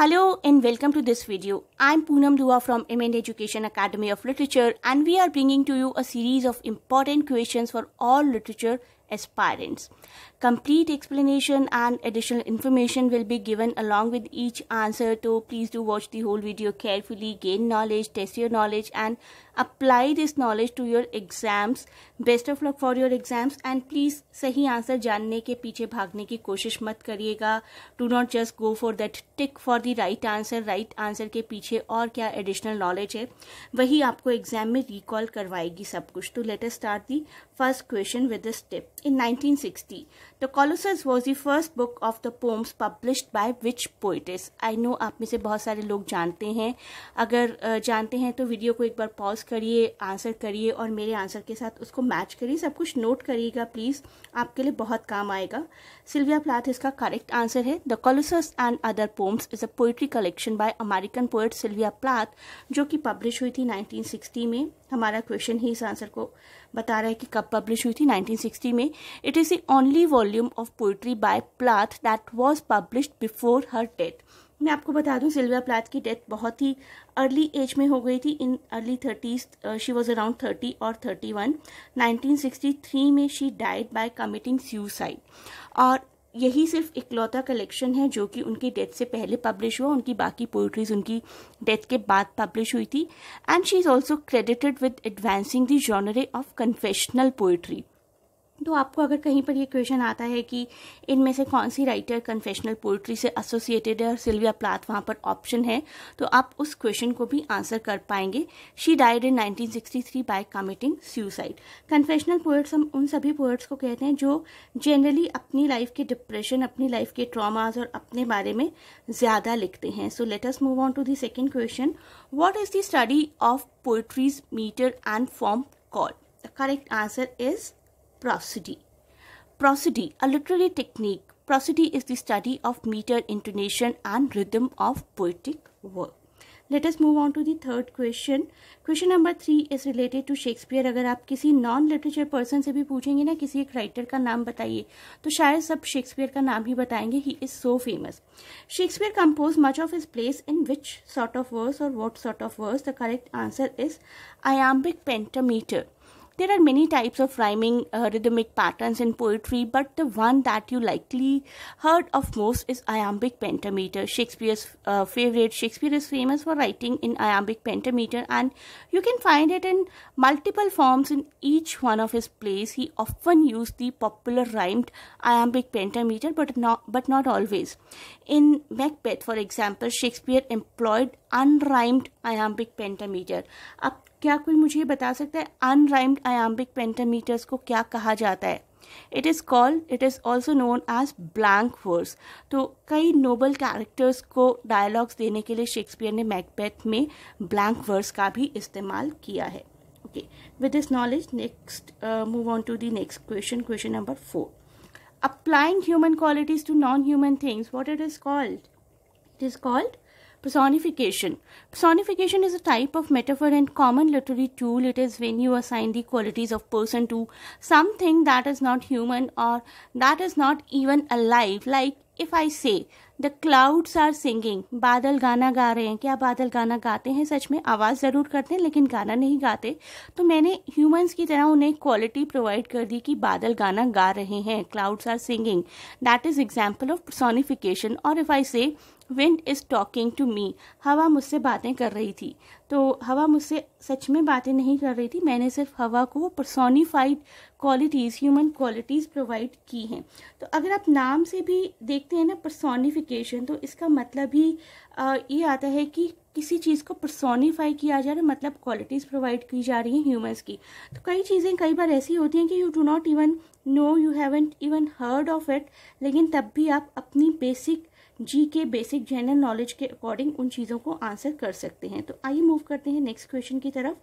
Hello and welcome to this video. I'm Poonam Dua from MN Education Academy of Literature and we are bringing to you a series of important questions for all literature aspirants. Complete explanation and additional information will be given along with each answer. So please do watch the whole video carefully, gain knowledge, test your knowledge and apply this knowledge to your exams. Best of luck for your exams and please सही answer जानने के पीछे भागने की कोशिश मत करिएगा Do not just go for that tick for the right answer. Right answer के पीछे और क्या additional knowledge है वही आपको exam में recall करवाएगी सब कुछ तो let us start the first question with this tip. In 1960 the Colossus was the first book of the poems publish by which poetess I know आप में से बहुत सारे लोग जानते हैं अगर जानते हैं तो वीडियो को एक बार पॉज करिए आंसर करिए और मेरे आंसर के साथ उसको मैच करिए सब कुछ नोट करिएगा प्लीज़ आपके लिए बहुत काम आएगा सिल्विया प्लाथ इसका करेक्ट आंसर है the Colossus and other poems is a poetry collection by American poet Sylvia Plath जो कि पब्लिश हुई थी सिक्सटी में हमारा क्वेश्चन ही इस आंसर को बता रहा है कि कब पब्लिश हुई थी 1960 में it is the only volume of poetry by Plath that was published before her death मैं आपको बता दूं सिल्विया प्लाथ की डेथ बहुत ही अर्ली एज में हो गई थी in early thirties she was around thirty और thirty one nineteen sixty three में she died by committing suicide और यही सिर्फ इकलौता कलेक्शन है जो कि उनकी डेथ से पहले पब्लिश हुआ उनकी बाकी पोइट्रीज उनकी डेथ के बाद पब्लिश हुई थी and she is also credited with advancing the genre of confessional poetry तो आपको अगर कहीं पर ये क्वेश्चन आता है कि इनमें से कौन सी राइटर कन्फेशनल पोइट्री से एसोसिएटेड है और सिल्विया प्लाथ वहाँ पर ऑप्शन है तो आप उस क्वेश्चन को भी आंसर कर पाएंगे she died in 1963 by committing suicide confessional poets हम उन सभी पोइट्स को कहते हैं जो जनरली अपनी लाइफ के डिप्रेशन अपनी लाइफ के ट्रामाज और अपने बारे में ज़्यादा लिखते हैं so let's move on to the second question what is the study of poetry's metre and form called the correct answer is prosody. Prosody, a literary technique. Prosody is the study of meter, intonation, and rhythm of poetic work. Let us move on to the third question question number three is related to Shakespeare अगर आप किसी non literature person से भी पूछेंगे ना किसी एक writer का नाम बताइए तो शायद सब शेक्सपियर का नाम ही बताएंगे he is so famous Shakespeare compose much of his plays in which sort of verse और what sort of verse the correct answer is iambic pentameter There are many types of rhyming uh, rhythmic patterns in poetry, but the one that you likely heard of most is iambic pentameter. Shakespeare's uh, favorite. Shakespeare is famous for writing in iambic pentameter, and you can find it in multiple forms in each one of his plays. He often used the popular rhymed iambic pentameter, but not but not always. In Macbeth, for example, Shakespeare employed unrhymed iambic pentameter. Up क्या कोई मुझे बता सकता है unrhymed अयाम्बिक pentameters को क्या कहा जाता है it is called it is also known as blank verse तो कई नोबल कैरेक्टर्स को डायलॉग्स देने के लिए शेक्सपियर ने मैकबेथ में ब्लैंक वर्स का भी इस्तेमाल किया है okay with this knowledge next move on to the next question question number four applying human qualities to non human things what it is called it is called Personification. Personification is a type of metaphor and common literary tool. It is when you assign the qualities of person to something that is not human or that is not even alive. Like if I say the clouds are singing badal gana ga rahe hain kya badal gana gaate hain sach mein awaaz zarur karte hain lekin gana nahi gaate to maine humans ki tarah unhe quality provide kar di ki badal gana ga rahe hain clouds are singing that is example of personification or if i say wind is talking to me हवा मुझसे बातें कर रही थी तो हवा मुझसे सच में बातें नहीं कर रही थी मैंने सिर्फ हवा को personified qualities human qualities provide की हैं तो अगर आप नाम से भी देखते हैं ना पर्सोनीफिकेशन तो इसका मतलब ही ये आता है कि किसी चीज़ को पर्सोनीफाई किया जा रहा है मतलब क्वालिटीज़ प्रोवाइड की जा रही हैं ह्यूमन्स की तो कई चीज़ें कई बार ऐसी होती हैं कि you do not even know you haven't even heard of it लेकिन तब भी आप अपनी basic G K basic general knowledge के अकॉर्डिंग उन चीज़ों को आंसर कर सकते हैं तो आइए मूव करते हैं नेक्स्ट क्वेश्चन की तरफ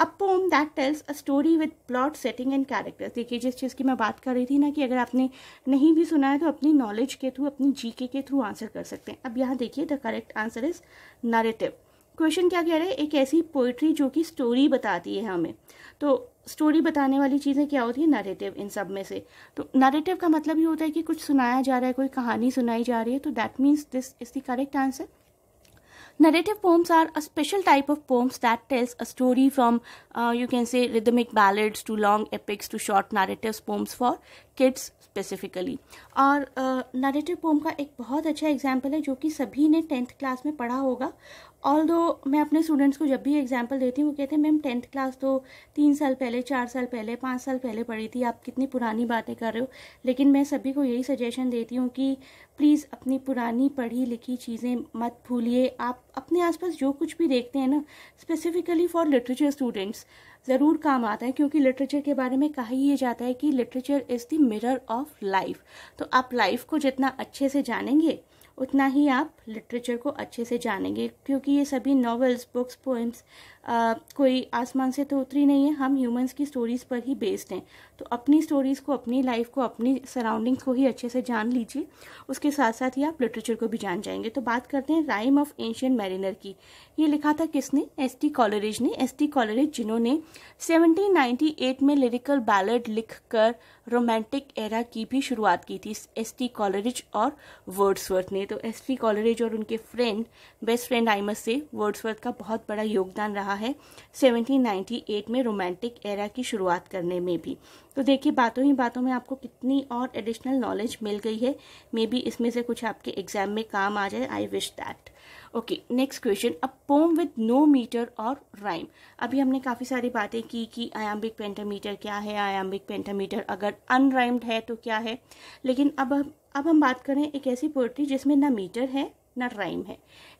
a poem that tells a story with plot setting and characters देखिए जिस चीज़ की मैं बात कर रही थी ना कि अगर आपने नहीं भी सुना है तो अपनी नॉलेज के थ्रू अपनी जी के थ्रू आंसर कर सकते हैं अब यहाँ देखिए the correct answer is narrative question क्या कह रहे हैं एक ऐसी पोइट्री जो कि स्टोरी बताती है हमें तो स्टोरी बताने वाली चीज़ें क्या होती है नरेटिव इन सब में से तो नरेटिव का मतलब ये होता है कि कुछ सुनाया जा रहा है कोई कहानी सुनाई जा रही है तो that means this is the correct answer narrative poems are a special type of poems that tells a story from you can say rhythmic ballads to long epics to short narrative poems for kids specifically और narrative uh, poem का एक बहुत अच्छा example है जो कि सभी ने टेंथ क्लास में पढ़ा होगा ऑल दो मैं अपने स्टूडेंट्स को जब भी एग्जाम्पल देती हूँ वो कहते हैं मैम टेंथ क्लास तो तीन साल पहले चार साल पहले पाँच साल पहले पढ़ी थी आप कितनी पुरानी बातें कर रहे हो लेकिन मैं सभी को यही सजेशन देती हूँ कि प्लीज़ अपनी पुरानी पढ़ी लिखी चीज़ें मत भूलिए आप अपने आसपास जो कुछ भी देखते हैं ना स्पेसिफिकली फॉर लिटरेचर स्टूडेंट्स ज़रूर काम आता है क्योंकि लिटरेचर के बारे में कहा ही ये जाता है कि literature is the mirror of life तो आप लाइफ को जितना अच्छे से जानेंगे उतना ही आप लिटरेचर को अच्छे से जानेंगे क्योंकि ये सभी नॉवेल्स बुक्स पोइम्स कोई आसमान से तो उतरी नहीं है हम ह्यूमंस की स्टोरीज़ पर ही बेस्ड हैं तो अपनी स्टोरीज़ को अपनी लाइफ को अपनी सराउंडिंग्स को ही अच्छे से जान लीजिए उसके साथ साथ ही आप लिटरेचर को भी जान जाएंगे तो बात करते हैं राइम ऑफ एंशियन मैरिनर की ये लिखा था किसने एस टी कॉलरेज ने एस टी कॉलरेज जिन्होंने सेवनटीन में लिरिकल बैलड लिख कर रोमांटिक एरा की भी शुरुआत की थी एस टी कॉलरेज और वर्ड्सवर्थ ने हैं तो एस पी कॉलरेज और उनके फ्रेंड बेस्ट फ्रेंड आइमस से वर्ड्सवर्थ का बहुत बड़ा योगदान रहा है 1798 में रोमांटिक एरा की शुरुआत करने में भी तो देखिए बातों ही बातों में आपको कितनी और एडिशनल नॉलेज मिल गई है मे बी इसमें से कुछ आपके एग्जाम में काम आ जाए I wish that okay next question a poem with no metre और राइम अभी हमने काफ़ी सारी बातें की कि आयाम्बिक पेंटामीटर क्या है आयाम्बिक पेंटामीटर अगर अनराइम्ड है तो क्या है लेकिन अब अब हम बात करें एक ऐसी पोइट्री जिसमें ना मीटर है ना राइम है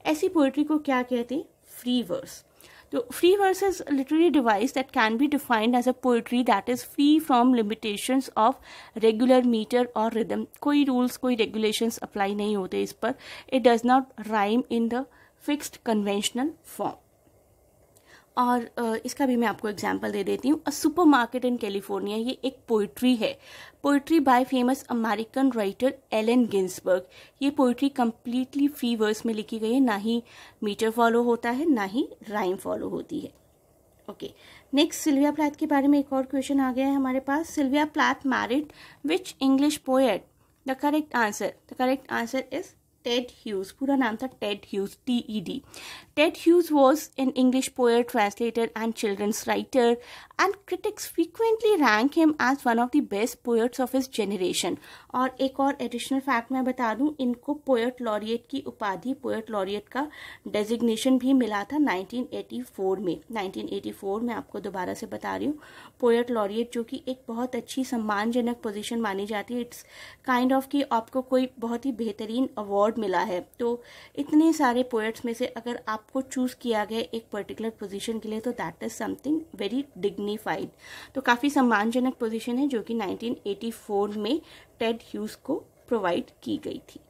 ऐसी पोइट्री को क्या कहते हैं फ्री वर्स तो free verse is literary device that can be defined as a poetry that is free from limitation of regular metre और रिदम कोई रूल्स कोई रेगुलेशन अप्लाई नहीं होते इस पर it does not rhyme in the fixed conventional form और इसका भी मैं आपको एग्जाम्पल दे देती हूँ a supermarket in California ये एक पोइट्री है poetry by famous American writer Elon Ginsberg ये पोइट्री कम्प्लीटली फ्री वर्स में लिखी गई है ना ही मीटर फॉलो होता है ना ही राइम फॉलो होती है ओके नेक्स्ट सिल्विया प्लाथ के बारे में एक और क्वेश्चन आ गया है हमारे पास Sylvia Plath married which English poet the correct answer the correct answer is Ted Hughes. Pura Nanta Ted Hughes, T E D. Ted Hughes was an English poet, translator, and children's writer. And critics frequently rank him as one of the best poets of his generation. और एक और additional fact मैं बता दूं इनको poet laureate की उपाधि poet laureate का डेजिग्नेशन भी मिला था 1984 में 1984 में आपको दोबारा से बता रही हूँ पोएट लॉरिएट जो कि एक बहुत अच्छी सम्मानजनक पोजिशन मानी जाती है इट्स काइंड ऑफ कि आपको कोई बहुत ही बेहतरीन अवार्ड मिला है तो इतने सारे पोएट्स में से अगर आपको चूज़ किया गया एक पर्टिकुलर पोजिशन के लिए तो that is something very digni dignified तो काफ़ी सम्मानजनक पोजीशन है जो कि 1984 में टेड ह्यूज को प्रोवाइड की गई थी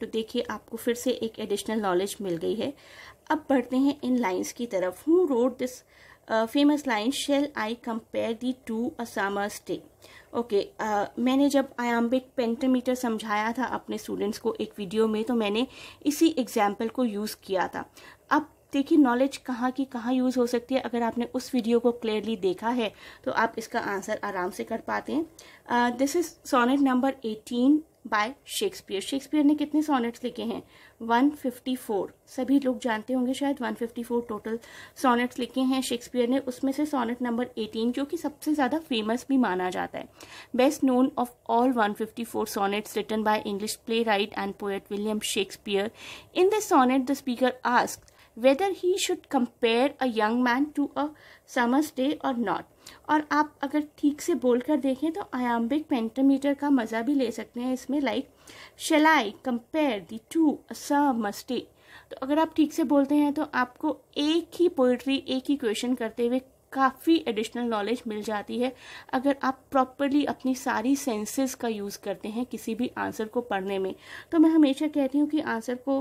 तो देखिए आपको फिर से एक एडिशनल नॉलेज मिल गई है अब बढ़ते हैं इन लाइन्स की तरफ who wrote this famous line shall I compare thee to a summer's day okay मैंने जब आयाम्बिक पेंटोमीटर समझाया था अपने स्टूडेंट्स को एक वीडियो में तो मैंने इसी एग्जाम्पल को यूज़ किया था अब देखिए नॉलेज कहाँ की कहाँ यूज़ हो सकती है अगर आपने उस वीडियो को क्लियरली देखा है तो आप इसका आंसर आराम से कर पाते हैं this is sonnet number eighteen by Shakespeare Shakespeare ने कितने सोनेट्स लिखे हैं 154 सभी लोग जानते होंगे शायद 154 टोटल सोनेट्स लिखे हैं शेक्सपियर ने उसमें से सोनेट नंबर 18 जो कि सबसे ज़्यादा फेमस भी माना जाता है best known of all 154 sonnets written by English playwright and poet William Shakespeare in this sonnet the speaker ask whether he should compare a young man to a summer's day or not और आप अगर ठीक से बोल कर देखें तो आयाम्बिक pentameter का मज़ा भी ले सकते हैं इसमें like shall I compare thee to summer's day तो अगर आप ठीक से बोलते हैं तो आपको एक ही पोइट्री एक ही क्वेश्चन करते हुए काफ़ी एडिशनल नॉलेज मिल जाती है अगर आप प्रॉपरली अपनी सारी सेंसेस का यूज़ करते हैं किसी भी आंसर को पढ़ने में तो मैं हमेशा कहती हूँ कि आंसर को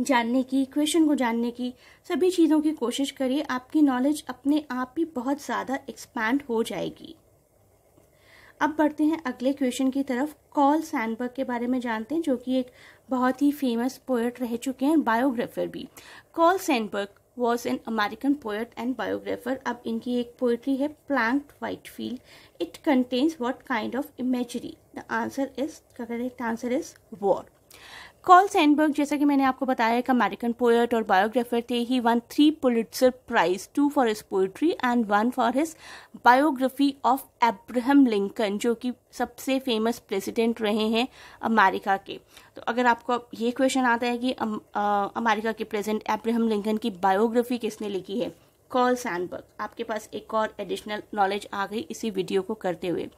जानने की क्वेश्चन को जानने की सभी चीज़ों की कोशिश करिए आपकी नॉलेज अपने आप ही बहुत ज़्यादा एक्सपैंड हो जाएगी अब बढ़ते हैं अगले क्वेश्चन की तरफ कॉल सैनबर्ग के बारे में जानते हैं जो कि एक बहुत ही फेमस पोएट रह चुके हैं बायोग्राफर भी Carl Sandburg was an American poet and biographer अब इनकी एक पोएट्री है plant white field it contains what kind of imagery the answer is correct answer is war Carl Sandburg जैसा कि मैंने आपको बताया एक अमेरिकन पोएट और बायोग्राफर थे he won three Pulitzer prize two for his poetry and one for his biography of Abraham Lincoln जो कि सबसे फेमस प्रेसिडेंट रहे हैं अमेरिका के तो अगर आपको ये क्वेश्चन आता है कि अमेरिका के प्रेजेंट एब्राहम लिंकन की बायोग्राफी किसने लिखी है कॉल सैंडबर्ग आपके पास एक और एडिशनल नॉलेज आ गई इसी वीडियो को करते हुए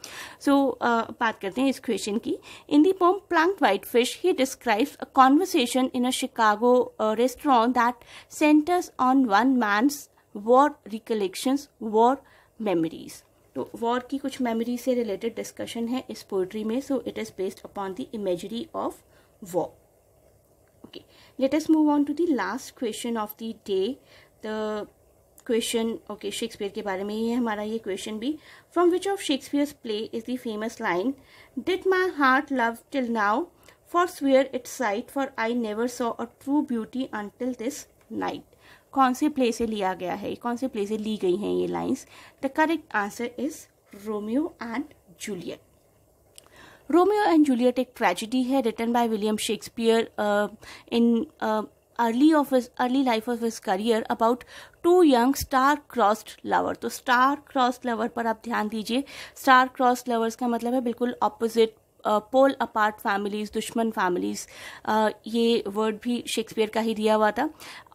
सो so, uh, बात करते हैं इस क्वेश्चन की in the poem plank white fish he describes a conversation in a Chicago restaurant that centres on one man's war recollections war memories तो वॉर की कुछ मेमोरी से रिलेटेड डिस्कशन है इस पोइट्री में so it is based upon the imagery of war okay let move on to the last question of the day the question okay Shakespeare के बारे में ही है हमारा ये क्वेश्चन भी from which of Shakespeare's play is the famous line did my heart love till now forswear its sight for I never saw a true beauty till this night कौन से प्ले से लिया गया है कौन से play से ली गई हैं ये lines the correct answer is Romeo and Juliet Romeo and Juliet एक ट्रेजिडी है written by William Shakespeare in early of his early life of his career about two young star crossed lover तो star crossed lover पर आप ध्यान दीजिए star crossed lovers का मतलब है बिल्कुल ऑपोजिट पोल अपार्ट फैमिलीज़ दुश्मन फैमिलीज़ ये वर्ड भी शेक्सपियर का ही दिया हुआ था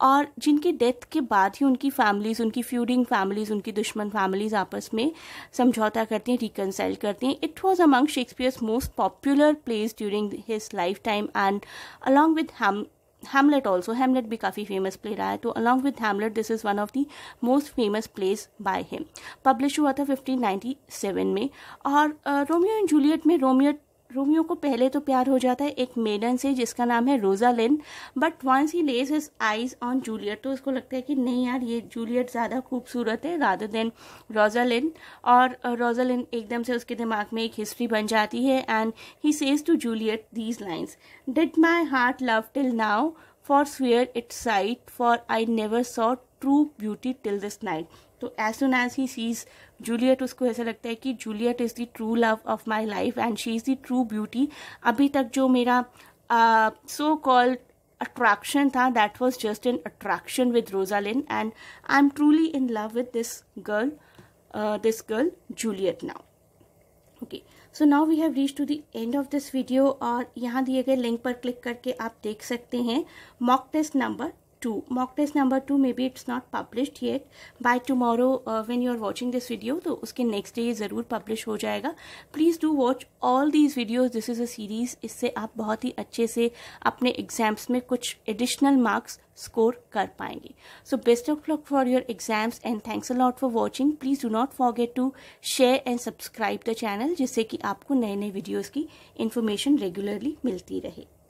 और जिनकी डेथ के बाद ही उनकी फैमिलीज़ उनकी फ्यूडिंग फैमिलीज़ उनकी दुश्मन फैमिलीज़ आपस में समझौता करती हैं रिकनसाइल करती हैं it was among Shakespeare's most popular plays during his lifetime and along with Hamlet also Hamlet भी काफ़ी फेमस प्ले रहा है तो along with Hamlet this is one of the most famous plays by him publish हुआ था 1597 में और Romeo and Juliet में रोमियो रोमियो को पहले तो प्यार हो जाता है एक मेडन से जिसका नाम है Rosaline but once he lays his eyes on Juliet तो उसको लगता है कि नहीं यार ये जूलियट ज़्यादा खूबसूरत है राधर देन रोजालिन और रोजालिन एकदम से उसके दिमाग में एक हिस्ट्री बन जाती है and he says to Juliet these lines did my heart love till now forswear its sight for I never saw true beauty till this night तो as soon as he sees Juliet उसको ऐसा लगता है कि Juliet is the true love of my life and she is the true beauty अभी तक जो मेरा सो कॉल्ड अट्रैक्शन था that was just an attraction with Rosalind and I am truly in love with this girl this girl Juliet now okay so now we have reach to the end of this video और यहाँ दिए गए link पर click करके आप देख सकते हैं mock test number 2 mock test number 2 maybe it's not published yet by tomorrow uh, when you are watching this video तो उसके next day ये ज़रूर publish हो जाएगा please do watch all these videos this is a series इससे आप बहुत ही अच्छे से अपने exams में कुछ additional marks स्कोर कर पाएंगे so best of luck for your exams and thanks a lot for watching please do not forget to share and subscribe the channel जिससे कि आपको नए नए वीडियोज़ की इन्फॉर्मेशन रेगुलरली मिलती रहे